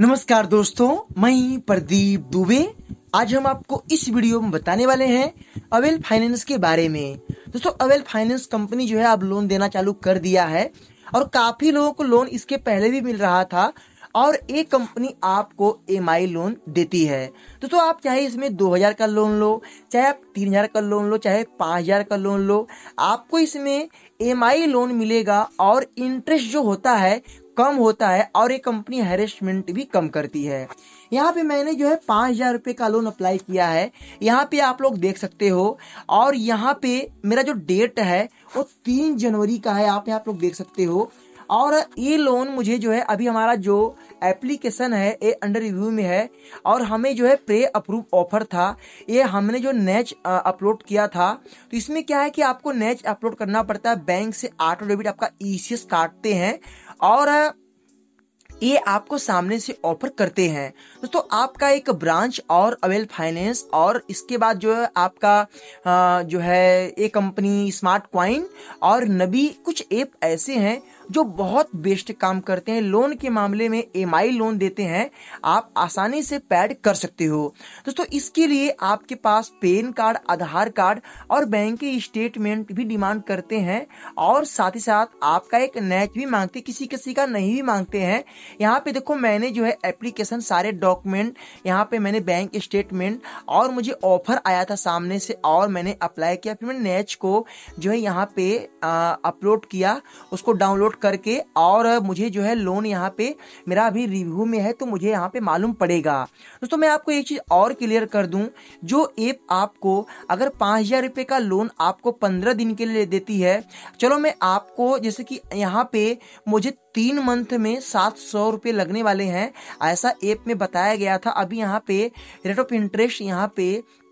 नमस्कार दोस्तों मैं प्रदीप दुबे आज हम आपको इस वीडियो में बताने वाले हैं अवेल फाइनेंस के बारे में दोस्तों अवेल फाइनेंस कंपनी जो है अब लोन देना चालू कर दिया है और काफी लोगों को लोन इसके पहले भी मिल रहा था और एक कंपनी आपको एम लोन देती है दोस्तों आप चाहे इसमें 2000 का लोन लो चाहे आप 3000 का लोन लो चाहे 5000 का लोन लो आपको इसमें एम लोन मिलेगा और इंटरेस्ट जो होता है कम होता है और ये कंपनी हेरेसमेंट भी कम करती है यहाँ पे मैंने जो है पांच हज़ार रुपए का लोन अप्लाई किया है यहाँ पे आप लोग देख सकते हो और यहाँ पे मेरा जो डेट है वो तीन जनवरी का है आप आप लोग देख सकते हो और ये लोन मुझे जो है अभी हमारा जो एप्लीकेशन है ये अंडर रिव्यू में है और हमें जो है प्रे अप्रूव ऑफर था ये हमने जो नेच अपलोड किया था तो इसमें क्या है कि आपको नेच अपलोड करना पड़ता है बैंक से ऑटो डेबिट आपका ई e काटते हैं Ahora ये आपको सामने से ऑफर करते हैं दोस्तों आपका एक ब्रांच और अवेल फाइनेंस और इसके बाद जो है आपका जो है ये कंपनी स्मार्ट क्वाइन और नबी कुछ ऐप ऐसे हैं जो बहुत बेस्ट काम करते हैं लोन के मामले में एम लोन देते हैं आप आसानी से पैड कर सकते हो दोस्तों इसके लिए आपके पास पेन कार्ड आधार कार्ड और बैंक के स्टेटमेंट भी डिमांड करते हैं और साथ ही साथ आपका एक नेच भी मांगते किसी किसी का नहीं भी मांगते हैं यहाँ पे देखो मैंने जो है एप्लीकेशन सारे डॉक्यूमेंट यहाँ पे मैंने बैंक स्टेटमेंट और मुझे ऑफर आया था सामने से और मैंने अप्लाई किया फिर मैंने नेच को जो है यहाँ पे अपलोड किया उसको डाउनलोड करके और मुझे जो है लोन यहाँ पे मेरा अभी रिव्यू में है तो मुझे यहाँ पे मालूम पड़ेगा दोस्तों मैं आपको एक चीज़ और क्लियर कर दू जो ऐप आपको अगर पांच हज़ार रुपये का लोन आपको पंद्रह दिन के लिए देती है चलो मैं आपको जैसे कि यहाँ पे मुझे तीन मंथ में सात सौ रुपये लगने वाले हैं ऐसा ऐप में बताया गया था अभी यहाँ पे रेट ऑफ इंटरेस्ट यहाँ पे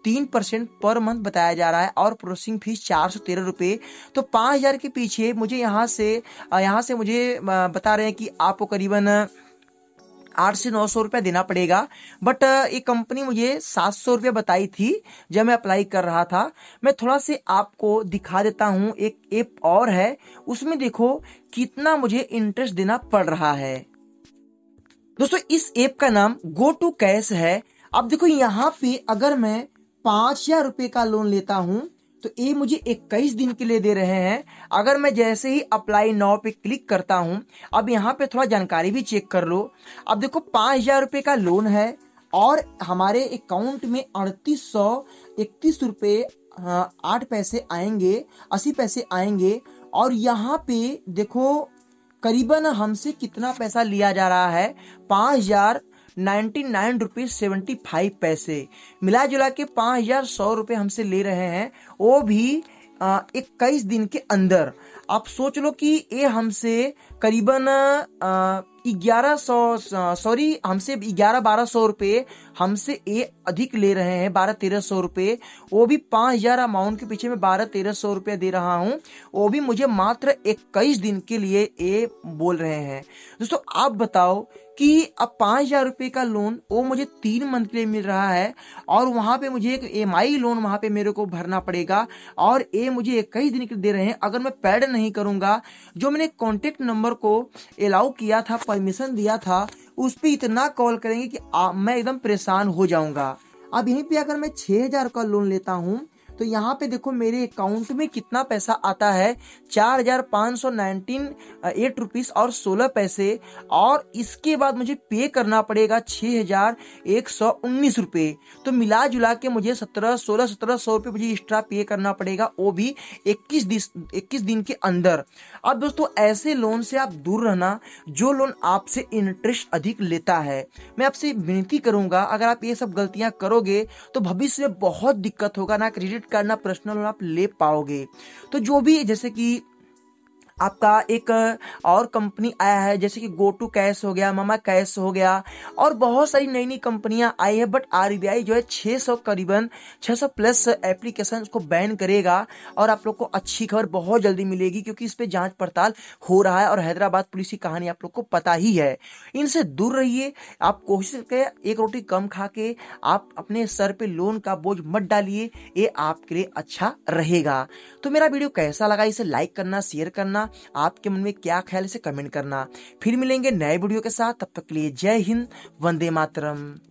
तीन परसेंट पर मंथ बताया जा रहा है और प्रोसेसिंग फीस चार सौ तेरह रुपये तो पाँच हज़ार के पीछे मुझे यहाँ से यहाँ से मुझे बता रहे हैं कि आपको करीबन आठ से नौ सौ रुपया देना पड़ेगा बट ये कंपनी मुझे सात सौ रुपया बताई थी जब मैं अप्लाई कर रहा था मैं थोड़ा से आपको दिखा देता हूँ एक ऐप और है उसमें देखो कितना मुझे इंटरेस्ट देना पड़ रहा है दोस्तों इस ऐप का नाम गो टू कैश है अब देखो यहाँ पे अगर मैं पांच हजार रुपए का लोन लेता हूं तो ये मुझे इक्कीस दिन के लिए दे रहे हैं अगर मैं जैसे ही अप्लाई नाउ पे क्लिक करता हूं अब यहाँ पे थोड़ा जानकारी भी चेक कर लो अब देखो पांच हजार रुपए का लोन है और हमारे अकाउंट में अड़तीस सौ इकतीस रुपए हाँ, आठ पैसे आएंगे अस्सी पैसे आएंगे और यहाँ पे देखो करीबन हमसे कितना पैसा लिया जा रहा है पाँच हजार ninety nine rupees seventy five पैसे मिला जुला के पाँच हजार सौ रुपये हमसे ले रहे हैं वो भी इक्कीस दिन के अंदर आप सोच लो कि ये हमसे करीबन ग्यारह सौ सॉरी हमसे ग्यारह बारह सौ रुपये हमसे ए अधिक ले रहे हैं बारह तेरह सौ रुपये वो भी पाँच हजार अमाउंट के पीछे मैं बारह तेरह सौ रुपये दे रहा हूँ वो भी मुझे मात्र इक्कीस दिन के लिए ए बोल रहे हैं दोस्तों आप बताओ कि अब पाँच हज़ार रुपये का लोन वो मुझे तीन मंथ के लिए मिल रहा है और वहाँ पे मुझे एक एम लोन वहाँ पे मेरे को भरना पड़ेगा और ए मुझे इक्कीस दिन के दे रहे हैं अगर मैं पैड नहीं करूँगा जो मैंने कॉन्टेक्ट नंबर को अलाउ किया था परमिशन दिया था उस पर इतना कॉल करेंगे कि आ, मैं एकदम परेशान हो जाऊंगा अब यहीं पे अगर मैं छह हजार का लोन लेता हूँ तो यहाँ पे देखो मेरे अकाउंट में कितना पैसा आता है चार हजार पाँच सौ नाइनटीन एट रुपीज़ और सोलह पैसे और इसके बाद मुझे पे करना पड़ेगा छह हजार एक सौ उन्नीस रुपए तो मिला जुला के मुझे सत्रह सोलह सत्रह सौ रुपए मुझे एक्स्ट्रा पे करना पड़ेगा वो भी इक्कीस दिन इक्कीस दिन के अंदर अब दोस्तों ऐसे लोन से आप दूर रहना जो लोन आपसे इंटरेस्ट अधिक लेता है मैं आपसे विनती करूंगा अगर आप ये सब गलतियां करोगे तो भविष्य में बहुत दिक्कत होगा ना क्रेडिट करना पर्सनल लोन आप ले पाओगे तो जो भी जैसे कि आपका एक और कंपनी आया है जैसे कि गो टू कैश हो गया मामा कैश हो गया और बहुत सारी नई नई कंपनियां आई है बट आर e जो है 600 करीबन 600 प्लस एप्लीकेशन को बैन करेगा और आप लोग को अच्छी खबर बहुत जल्दी मिलेगी क्योंकि इस पर जांच पड़ताल हो रहा है और हैदराबाद पुलिस की कहानी आप लोग को पता ही है इनसे दूर रहिए आप कोशिश करें एक रोटी कम खा के आप अपने सर पे लोन का बोझ मत डालिए ये आपके लिए अच्छा रहेगा तो मेरा वीडियो कैसा लगा इसे लाइक करना शेयर करना आपके मन में क्या ख्याल इसे कमेंट करना फिर मिलेंगे नए वीडियो के साथ तब तक के लिए जय हिंद वंदे मातरम